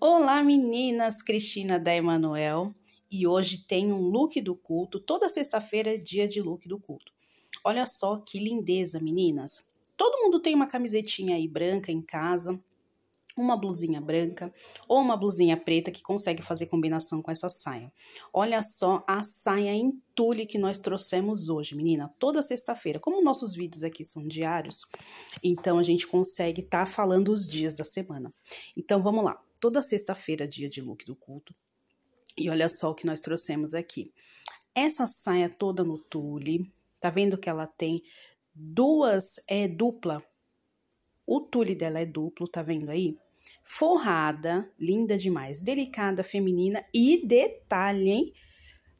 Olá meninas, Cristina da Emanuel e hoje tem um look do culto. Toda sexta-feira é dia de look do culto. Olha só que lindeza, meninas. Todo mundo tem uma camisetinha aí branca em casa, uma blusinha branca ou uma blusinha preta que consegue fazer combinação com essa saia. Olha só a saia em tule que nós trouxemos hoje, menina, toda sexta-feira. Como nossos vídeos aqui são diários, então a gente consegue estar tá falando os dias da semana. Então vamos lá. Toda sexta-feira, dia de look do culto. E olha só o que nós trouxemos aqui. Essa saia toda no tule, tá vendo que ela tem duas, é dupla. O tule dela é duplo, tá vendo aí? forrada, linda demais, delicada, feminina e detalhe, hein?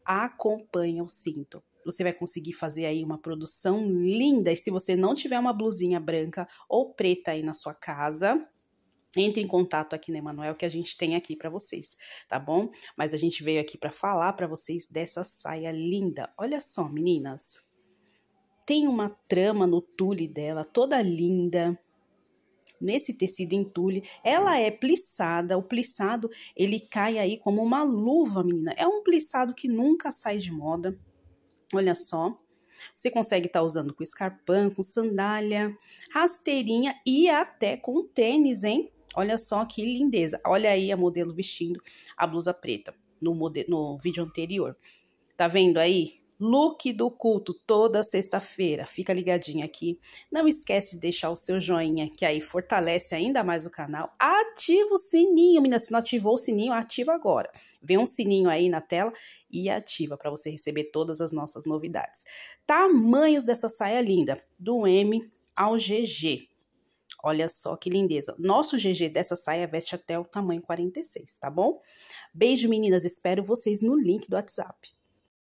Acompanha o cinto. Você vai conseguir fazer aí uma produção linda. E se você não tiver uma blusinha branca ou preta aí na sua casa, entre em contato aqui na Emanuel que a gente tem aqui para vocês, tá bom? Mas a gente veio aqui para falar para vocês dessa saia linda. Olha só, meninas. Tem uma trama no tule dela toda linda, nesse tecido entulho, ela é plissada, o plissado ele cai aí como uma luva, menina. É um plissado que nunca sai de moda. Olha só. Você consegue estar tá usando com escarpão, com sandália, rasteirinha e até com tênis, hein? Olha só que lindeza. Olha aí a modelo vestindo a blusa preta no, no vídeo anterior. Tá vendo aí? Look do culto toda sexta-feira. Fica ligadinho aqui. Não esquece de deixar o seu joinha, que aí fortalece ainda mais o canal. Ativa o sininho, menina. Se não ativou o sininho, ativa agora. Vê um sininho aí na tela e ativa para você receber todas as nossas novidades. Tamanhos dessa saia linda, do M ao GG. Olha só que lindeza. Nosso GG dessa saia veste até o tamanho 46, tá bom? Beijo, meninas. Espero vocês no link do WhatsApp.